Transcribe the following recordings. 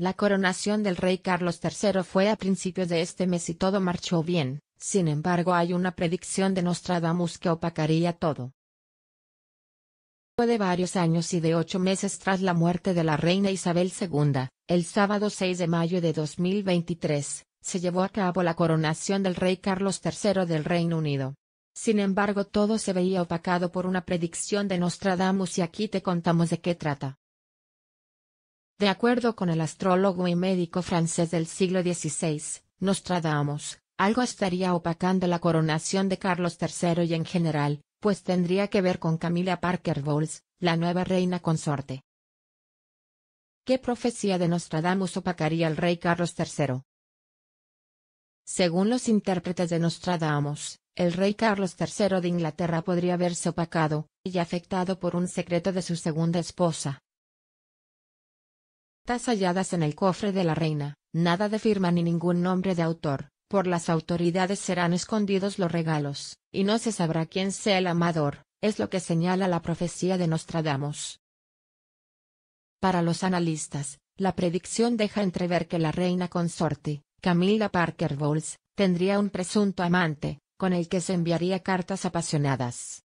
La coronación del rey Carlos III fue a principios de este mes y todo marchó bien, sin embargo hay una predicción de Nostradamus que opacaría todo. De varios años y de ocho meses tras la muerte de la reina Isabel II, el sábado 6 de mayo de 2023, se llevó a cabo la coronación del rey Carlos III del Reino Unido. Sin embargo todo se veía opacado por una predicción de Nostradamus y aquí te contamos de qué trata. De acuerdo con el astrólogo y médico francés del siglo XVI, Nostradamus, algo estaría opacando la coronación de Carlos III y en general, pues tendría que ver con Camila Parker Bowles, la nueva reina consorte. ¿Qué profecía de Nostradamus opacaría al rey Carlos III? Según los intérpretes de Nostradamus, el rey Carlos III de Inglaterra podría verse opacado y afectado por un secreto de su segunda esposa, halladas en el cofre de la reina, nada de firma ni ningún nombre de autor, por las autoridades serán escondidos los regalos, y no se sabrá quién sea el amador, es lo que señala la profecía de Nostradamus. Para los analistas, la predicción deja entrever que la reina consorte, Camilla Parker Bowles, tendría un presunto amante, con el que se enviaría cartas apasionadas.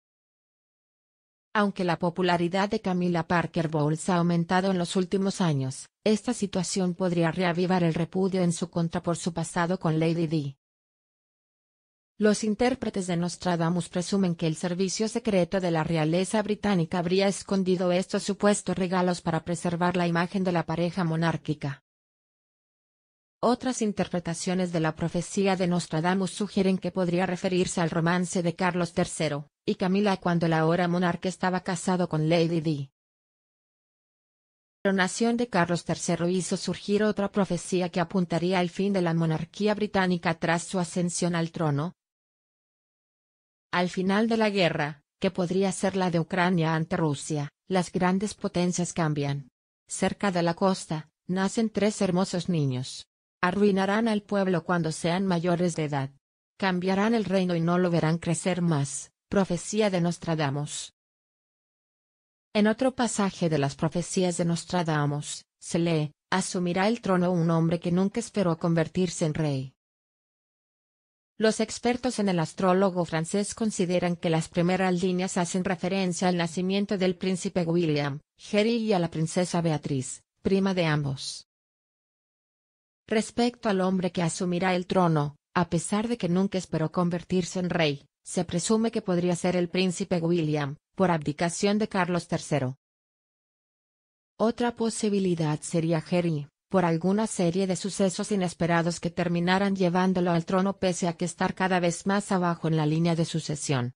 Aunque la popularidad de Camila Parker Bowles ha aumentado en los últimos años, esta situación podría reavivar el repudio en su contra por su pasado con Lady D. Los intérpretes de Nostradamus presumen que el servicio secreto de la realeza británica habría escondido estos supuestos regalos para preservar la imagen de la pareja monárquica. Otras interpretaciones de la profecía de Nostradamus sugieren que podría referirse al romance de Carlos III y Camila cuando la hora monarca estaba casado con Lady D. La nación de Carlos III hizo surgir otra profecía que apuntaría al fin de la monarquía británica tras su ascensión al trono. Al final de la guerra, que podría ser la de Ucrania ante Rusia, las grandes potencias cambian. Cerca de la costa, nacen tres hermosos niños. Arruinarán al pueblo cuando sean mayores de edad. Cambiarán el reino y no lo verán crecer más. Profecía de Nostradamus. En otro pasaje de las profecías de Nostradamus, se lee, asumirá el trono un hombre que nunca esperó convertirse en rey. Los expertos en el astrólogo francés consideran que las primeras líneas hacen referencia al nacimiento del príncipe William, Harry y a la princesa Beatriz, prima de ambos. Respecto al hombre que asumirá el trono, a pesar de que nunca esperó convertirse en rey, se presume que podría ser el príncipe William, por abdicación de Carlos III. Otra posibilidad sería Harry, por alguna serie de sucesos inesperados que terminaran llevándolo al trono pese a que estar cada vez más abajo en la línea de sucesión.